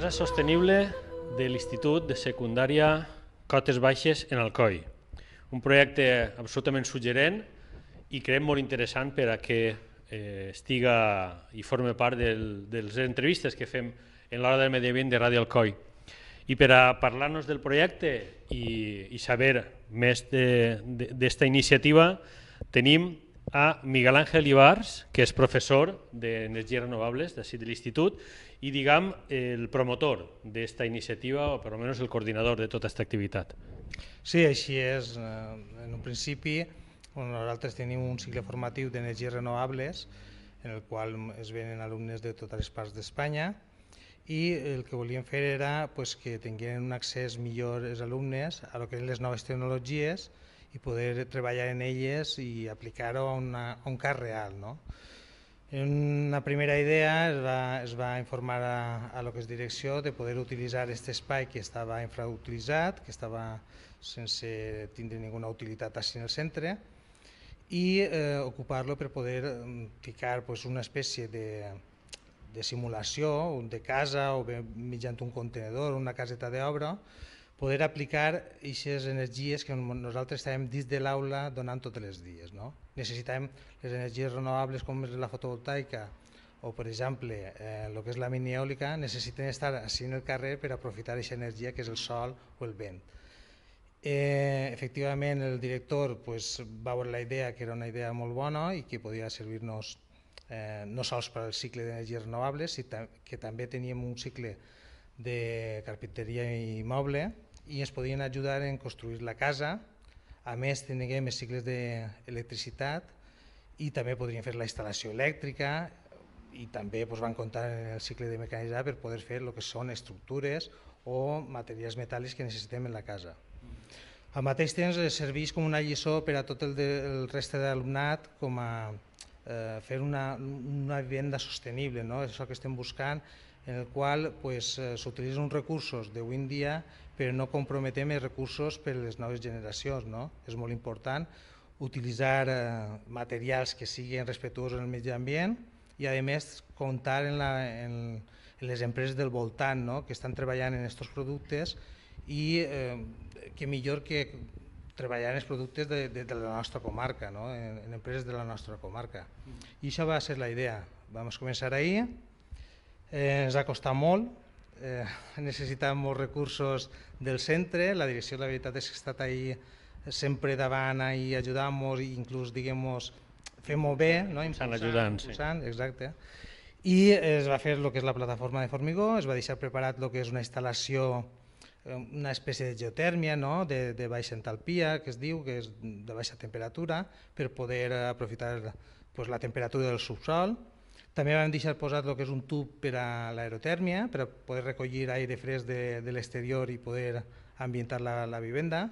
Casa Sostenible de l'Institut de Secundària Cotes Baixes en Alcoi. Un projecte absolutament suggerent i creiem molt interessant per a que eh, estiga i forme part del, de les entrevistes que fem en l'hora del medi de Ràdio Alcoi. I per a parlar-nos del projecte i, i saber més d'esta iniciativa tenim a Miguel Ángel Ibars, que és professor d'Energies Renovables d'ací de l'Institut i diguem el promotor d'esta iniciativa, o per almenys el coordinador de tota aquesta activitat. Sí, així és. Eh, en un principi, nosaltres tenim un cicle formatiu d'energies renovables en el qual es venen alumnes de totes les parts d'Espanya i el que volíem fer era pues, que tinguin un accés millor els alumnes a lo que eren les noves tecnologies i poder treballar en elles i aplicar-ho a, una, a un cas real. No? En una primera idea es va, es va informar a, a lo que és direcció de poder utilitzar aquest espai que estava infrautilitzat, que estava sense tindre ninguna utilitat així en el centre, i eh, ocupar-lo per poder mm, ficar pues, una espècie de, de simulació de casa o bé mitjant un contenedor, una caseta d'obra, poder aplicar aquestes energies que nosaltres estàvem dins de l'aula donant totes les dies. No? Necessitem les energies renovables com és la fotovoltaica o, per exemple, eh, que és la eòlica, necessiten estar així en el carrer per aprofitar aquesta energia que és el sol o el vent. Eh, efectivament, el director pues, va veure la idea, que era una idea molt bona i que podia servir-nos eh, no sols per al cicle d'energies renovables, sinó que també teníem un cicle de carpinteria i moble, i ens podien ajudar en construir la casa. A més, tinguem els cicles d'electricitat i també podrien fer la instal·lació elèctrica i també doncs, van comptar en el cicle de mecanitzar per poder fer el que són estructures o materials metàl·lics que necessitem en la casa. Al mateix temps, eh, serveix com una lliçó per a tot el, de, el reste d'alumnat com a eh, fer una, una vivenda sostenible, no? és el que estem buscant, en el qual s'utilitzen pues, eh, recursos d'avui en dia però no comprometem els recursos per a les noves generacions. No? És molt important utilitzar eh, materials que siguin respectuosos amb el medi ambient i, a més, comptar en, la, en, en les empreses del voltant no? que estan treballant en aquests productes i eh, que millor que treballar en els productes de, de, de la nostra comarca, no? en, en empreses de la nostra comarca. Mm. I això va ser la idea. Vam començar ahir, eh, ens ha costat molt, eh, necessitàvem molts recursos del centre, la direcció la veritat és que ha estat ahir sempre davant i ajudant-nos inclús diguem fem-ho bé, no? impulsant, ajudant, impulsant, sí. exacte. I es va fer el que és la plataforma de formigó, es va deixar preparat el que és una instal·lació Eh, una espècie de geotèrmia, no? de, de baixa entalpia, que es diu, que és de baixa temperatura, per poder eh, aprofitar pues, la temperatura del subsol. També vam deixar posat el que és un tub per a l'aerotèrmia, per a poder recollir aire fresc de, de l'exterior i poder ambientar la, la vivenda.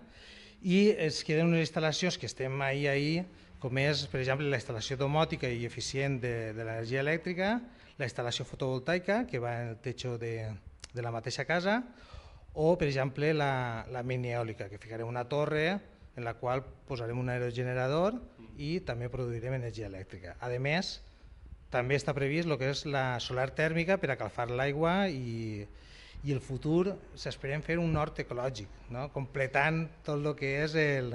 I es queden unes instal·lacions que estem ahir, ahir, com és, per exemple, la instal·lació domòtica i eficient de, de l'energia elèctrica, la instal·lació fotovoltaica, que va en el techo de, de la mateixa casa, o, per exemple, la, la mini-eòlica, que ficarem una torre en la qual posarem un aerogenerador i també produirem energia elèctrica. A més, també està previst el que és la solar tèrmica per a calfar l'aigua i, i el futur s'esperem fer un nord ecològic, no? completant tot el que és el,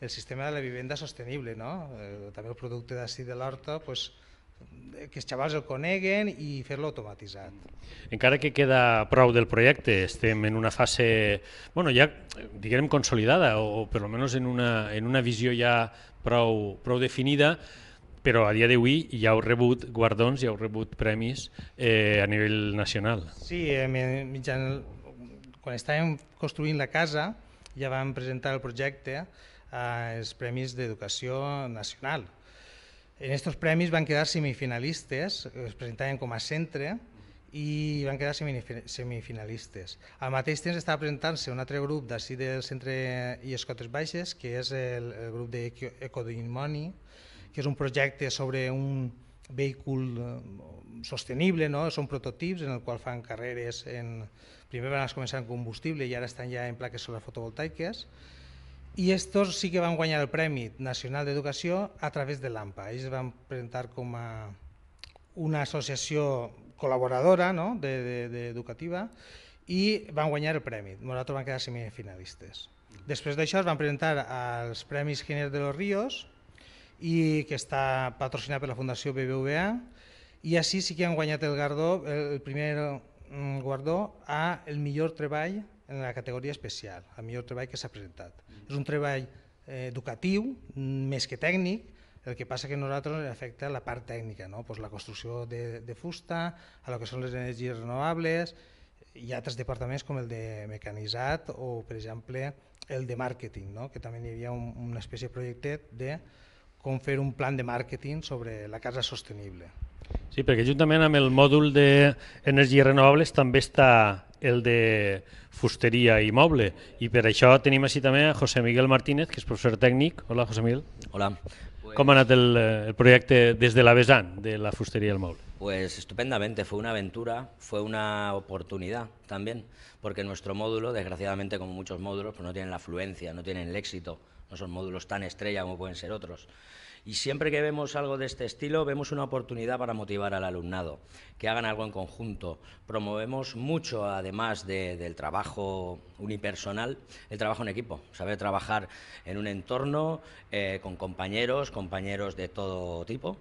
el sistema de la vivenda sostenible. No? Eh, també el producte d'ací de l'horta pues, doncs, Eh, que els xavals el coneguen i fer-lo automatitzat. Mm. Encara que queda prou del projecte, estem en una fase bueno, ja diguem consolidada o, o per almenys en una, en una visió ja prou, prou definida, però a dia d'avui ja heu rebut guardons, ja heu rebut premis eh, a nivell nacional. Sí, eh, mitjan, quan estàvem construint la casa ja vam presentar el projecte als eh, Premis d'Educació Nacional, en estos premis van quedar semifinalistes, es presentaven com a centre i van quedar semifinalistes. Al mateix temps estava presentant-se un altre grup d'ací del centre i Escotes Baixes, que és el, el grup d'Ecodimoni, que és un projecte sobre un vehicul eh, sostenible, no? són prototips en el qual fan carreres, en... primer van començar en combustible i ara estan ja en plaques solar fotovoltaiques, i estos sí que van guanyar el Premi Nacional d'Educació a través de l'AMPA. Ells van presentar com a una associació col·laboradora no? d'educativa de, de, i van guanyar el premi. Nosaltres vam quedar semifinalistes. Després d'això es van presentar als Premis Giner de los Ríos i que està patrocinat per la Fundació BBVA i així sí que han guanyat el, gardó, el primer mm, guardó a el millor treball en la categoria especial, el millor treball que s'ha presentat. És un treball eh, educatiu, més que tècnic, el que passa que a nosaltres ens afecta la part tècnica, no? pues la construcció de, de fusta, a lo que són les energies renovables, hi ha altres departaments com el de mecanitzat o, per exemple, el de màrqueting, no? que també hi havia un, una espècie de projecte de com fer un plan de màrqueting sobre la casa sostenible. Sí, perquè juntament amb el mòdul d'energies renovables també està el de fusteria i moble. I per això tenim així també a José Miguel Martínez, que és professor tècnic. Hola, José Miguel. Hola. Com ha anat el, eh, el projecte des de la vessant de la fusteria i el moble? Pues estupendamente, fue una aventura, fue una oportunidad también, porque nuestro módulo, desgraciadamente como muchos módulos, pues no tienen la afluencia, no tienen el éxito, no son módulos tan estrella como pueden ser otros. Y siempre que vemos algo de este estilo, vemos una oportunidad para motivar al alumnado, que hagan algo en conjunto. Promovemos mucho, además del trabajo unipersonal, el trabajo en equipo, saber trabajar en un entorno eh, con compañeros, compañeros de todo tipo,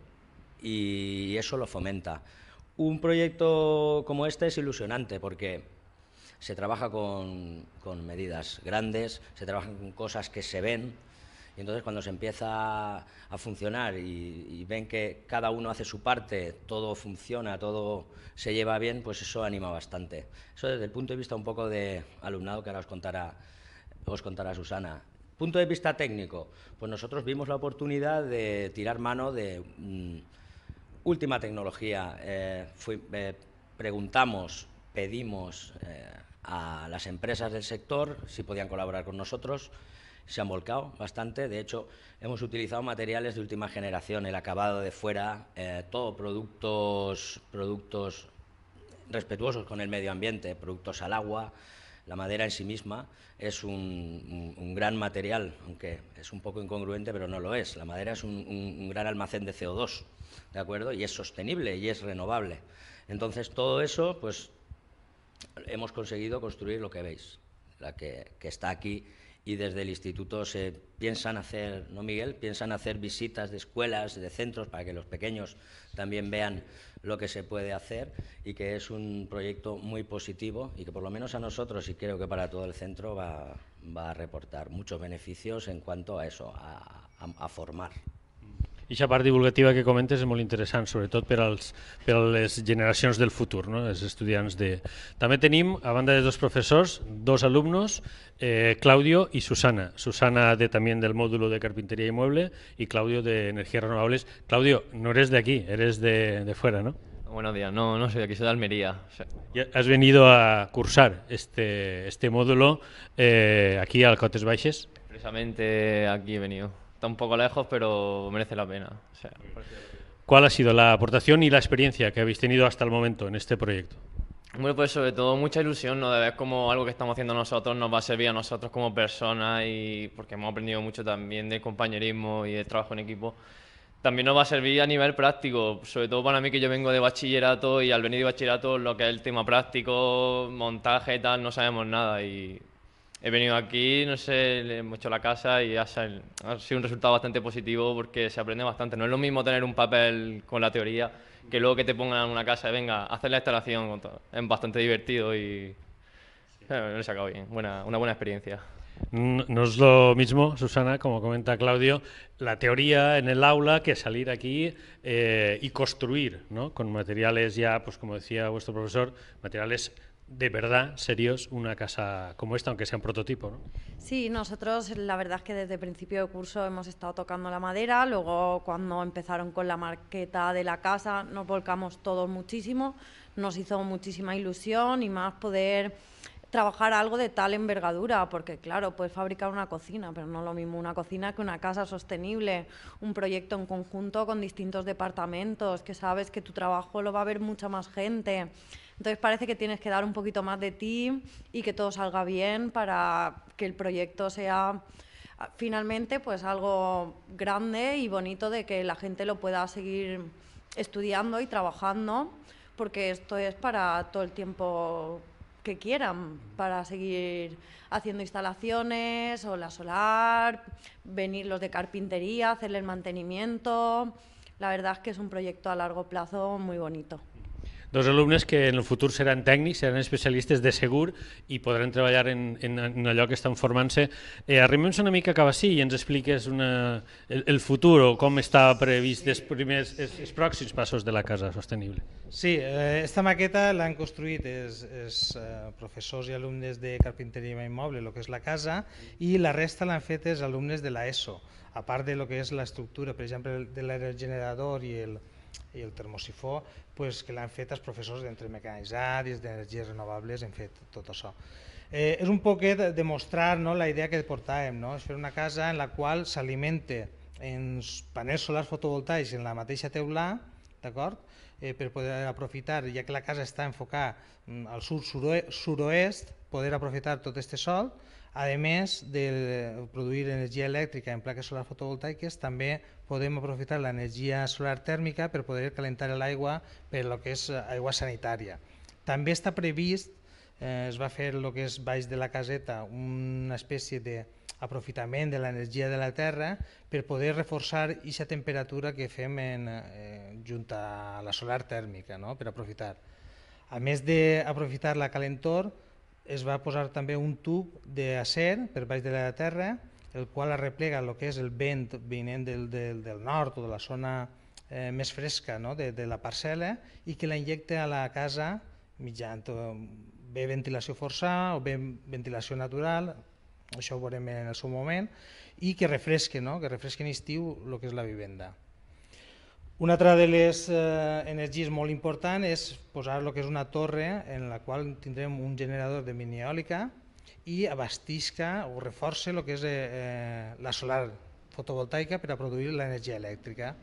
y eso lo fomenta. Un proyecto como este es ilusionante porque se trabaja con, medidas grandes, se trabaja con cosas que se ven, y entonces cuando se empieza a funcionar y, ven que cada uno hace su parte, todo funciona, todo se lleva bien, pues eso anima bastante. Eso desde el punto de vista un poco de alumnado que ahora os contará, os contará Susana. Punto de vista técnico, pues nosotros vimos la oportunidad de tirar mano de... Mm, Última tecnología. Eh, eh, preguntamos, pedimos eh, a las empresas del sector si podían colaborar con nosotros. Se han volcado bastante. De hecho, hemos utilizado materiales de última generación, el acabado de fuera, todo productos, productos respetuosos con el medio ambiente, productos al agua. La madera en sí misma es un, gran material, aunque es un poco incongruente, pero no lo es. La madera es un, un gran almacén de CO2. ¿de acuerdo? Y es sostenible y es renovable. Entonces, todo eso, pues, hemos conseguido construir lo que veis, la que, está aquí y desde el instituto se piensan hacer, ¿no Miguel? Piensan hacer visitas de escuelas, de centros, para que los pequeños también vean lo que se puede hacer y que es un proyecto muy positivo y que por lo menos a nosotros y creo que para todo el centro va, a reportar muchos beneficios en cuanto a eso, a formar. I aquesta part divulgativa que comentes és molt interessant, sobretot per, als, per a les generacions del futur, no? els estudiants. De... També tenim, a banda de dos professors, dos alumnes, eh, Claudio i Susana. Susana de, també del mòdul de carpinteria i mueble i Claudio de renovables. Claudio, no eres de aquí, eres de, de fuera, ¿no? Buenos días, no, no soy de aquí, soy de Almería. O sea... ¿Has venido a cursar este, este módulo eh, aquí al Cotes Baixes? Precisamente aquí he venido. está un poco lejos, pero merece la pena. ¿Cuál ha sido la aportación y la experiencia que habéis tenido hasta el momento en este proyecto? Bueno, pues sobre todo mucha ilusión ¿no? de ver cómo algo que estamos haciendo nosotros nos va a servir a nosotros como personas y porque hemos aprendido mucho también de compañerismo y de trabajo en equipo. También nos va a servir a nivel práctico, sobre todo para mí que yo vengo de bachillerato y al venir de bachillerato lo que es el tema práctico, montaje y tal, no sabemos nada y he venido aquí, no sé, hemos hecho la casa y ha, sido un resultado bastante positivo porque se aprende bastante. No es lo mismo tener un papel con la teoría que luego que te pongan en una casa y venga, hacer la instalación. con todo. Es bastante divertido y no eh, lo he bien. Buena, una buena experiencia. No es lo mismo, Susana, como comenta Claudio, la teoría en el aula que salir aquí eh, y construir, ¿no? Con materiales ya, pues como decía vuestro profesor, materiales de verdad serios una casa como esta, aunque sea un prototipo, ¿no? Sí, nosotros la verdad es que desde el principio de curso hemos estado tocando la madera, luego cuando empezaron con la marqueta de la casa nos volcamos todos muchísimo, nos hizo muchísima ilusión y más poder trabajar algo de tal envergadura, porque claro, puedes fabricar una cocina, pero no lo mismo una cocina que una casa sostenible, un proyecto en conjunto con distintos departamentos, que sabes que tu trabajo lo va a ver mucha más gente. Entonces parece que tienes que dar un poquito más de ti y que todo salga bien para que el proyecto sea ah, finalmente pues algo grande y bonito de que la gente lo pueda seguir estudiando y trabajando, porque esto es para todo el tiempo que quieran para seguir haciendo instalaciones o la solar, venir los de carpintería, hacerle el mantenimiento. La verdad es que es un proyecto a largo plazo muy bonito. Dos alumnes que en el futur seran tècnics, seran especialistes de segur i podran treballar en, en, en allò que estan formant-se. Eh, Arribem-nos una mica cap ací i ens expliques una, el, el futur o com està previst els, primers, els, els pròxims passos de la Casa Sostenible. Sí, eh, esta maqueta l'han construït els, els eh, professors i alumnes de carpinteria immoble, el que és la casa, i la resta l'han fet els alumnes de l'ESO, a part de lo que és l'estructura, per exemple, de l'aerogenerador i el, i el termosifó pues, que l'han fet els professors d'entre mecanitzat i d'energies renovables, hem fet tot això. Eh, és un poquet demostrar no, la idea que portàvem, no? és fer una casa en la qual s'alimenta en panels solars fotovoltaics en la mateixa teula, d'acord? Eh, per poder aprofitar, ja que la casa està enfocada mm, al sud-suroest, poder aprofitar tot aquest sol, a més de produir energia elèctrica en plaques solars fotovoltaiques, també podem aprofitar l'energia solar tèrmica per poder calentar l'aigua per lo que és eh, aigua sanitària. També està previst, eh, es va fer el que és baix de la caseta, una espècie de aprofitament de l'energia de la Terra per poder reforçar aquesta temperatura que fem en, eh, junt a la solar tèrmica, no? per aprofitar. A més d'aprofitar la calentor, es va posar també un tub d'acer per baix de la terra, el qual arreplega el que és el vent vinent del, del, del nord o de la zona eh, més fresca no? de, de la parcel·la i que la injecta a la casa mitjant bé ventilació forçada o bé ventilació natural, això ho veurem en el seu moment, i que refresque, no? que refresque en estiu el que és la vivenda. Una altra de les eh, energies molt important és posar lo que és una torre en la qual tindrem un generador de miniòlica i abastisca o reforce lo que és eh, la solar fotovoltaica per a produir l'energia elèctrica.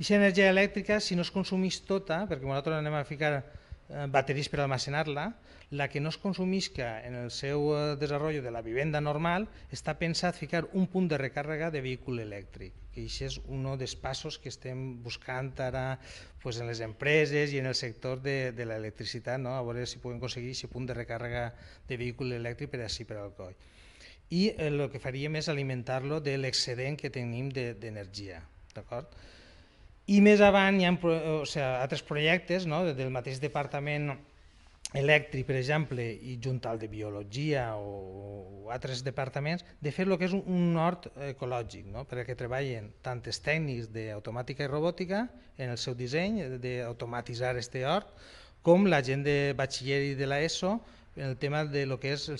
I si energia elèctrica, si no es consumís tota, perquè nosaltres anem a ficar eh, bateries per almacenar-la, la que no es consumisca en el seu eh, desenvolupament de la vivenda normal està pensat ficar un punt de recàrrega de vehicle elèctric que això és un dels passos que estem buscant ara pues, en les empreses i en el sector de, de l'electricitat, no? a veure si podem aconseguir aquest punt de recàrrega de vehicle elèctric per així per al coll. I el eh, que faríem és alimentar-lo de l'excedent que tenim d'energia. De, d'acord? I més avant hi ha o sigui, altres projectes no? del mateix departament elèctric, per exemple, i junt al de Biologia o, o altres departaments, de fer el que és un, un hort ecològic, no? perquè treballen tantes tècnics d'automàtica i robòtica en el seu disseny, d'automatitzar aquest hort, com la gent de batxiller i de l'ESO en el tema de lo que és el,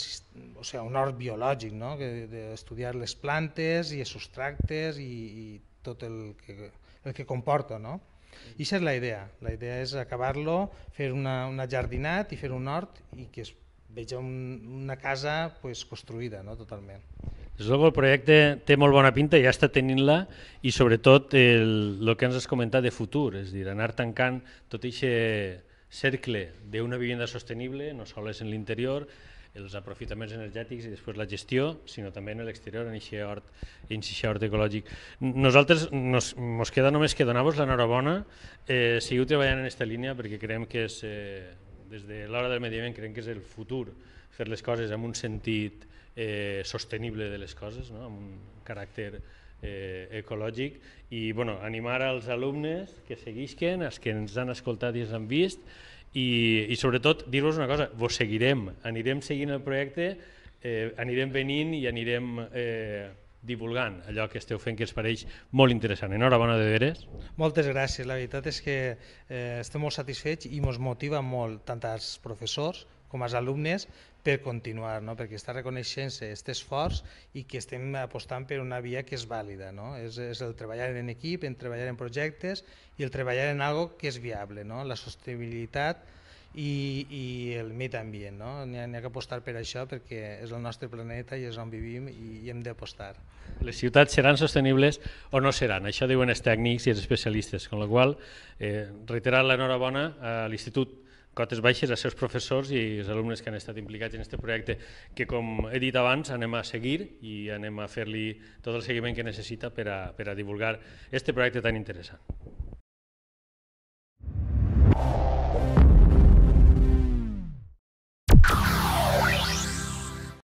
o sea, un hort biològic, no? d'estudiar les plantes i els subtractes i, i tot el que, el que comporta. No? I això és la idea. La idea és acabar-lo, fer una, una jardinat i fer un hort i que es veja un, una casa pues, construïda no? totalment. el projecte té molt bona pinta, ja està tenint-la i sobretot el, el que ens has comentat de futur, és dir, anar tancant tot aquest cercle d'una vivenda sostenible, no sols en l'interior, els aprofitaments energètics i després la gestió, sinó també en l'exterior, en aquest hort, en hort ecològic. Nosaltres nos, nos queda només que donar-vos l'enhorabona, eh, seguiu treballant en aquesta línia perquè creiem que és, eh, des de l'hora del mediament creiem que és el futur, fer les coses amb un sentit eh, sostenible de les coses, no? amb un caràcter eh, ecològic i bueno, animar als alumnes que seguisquen, els que ens han escoltat i ens han vist i, i sobretot dir-vos una cosa, vos seguirem, anirem seguint el projecte, eh, anirem venint i anirem eh, divulgant allò que esteu fent que ens pareix molt interessant. Enhorabona de veres. Moltes gràcies, la veritat és que eh, estem molt satisfets i ens motiva molt tant als professors com als alumnes per continuar, no? perquè està reconeixent-se aquest esforç i que estem apostant per una via que és vàlida. No? És, és el treballar en equip, en treballar en projectes i el treballar en algo que és viable, no? la sostenibilitat i, i el medi ambient. No? N'hi ha, ha que apostar per això perquè és el nostre planeta i és on vivim i, hi hem d'apostar. Les ciutats seran sostenibles o no seran, això diuen els tècnics i els especialistes, amb la qual eh, reiterar l'enhorabona a l'Institut cotes baixes als seus professors i els alumnes que han estat implicats en aquest projecte, que com he dit abans anem a seguir i anem a fer-li tot el seguiment que necessita per a, per a divulgar aquest projecte tan interessant.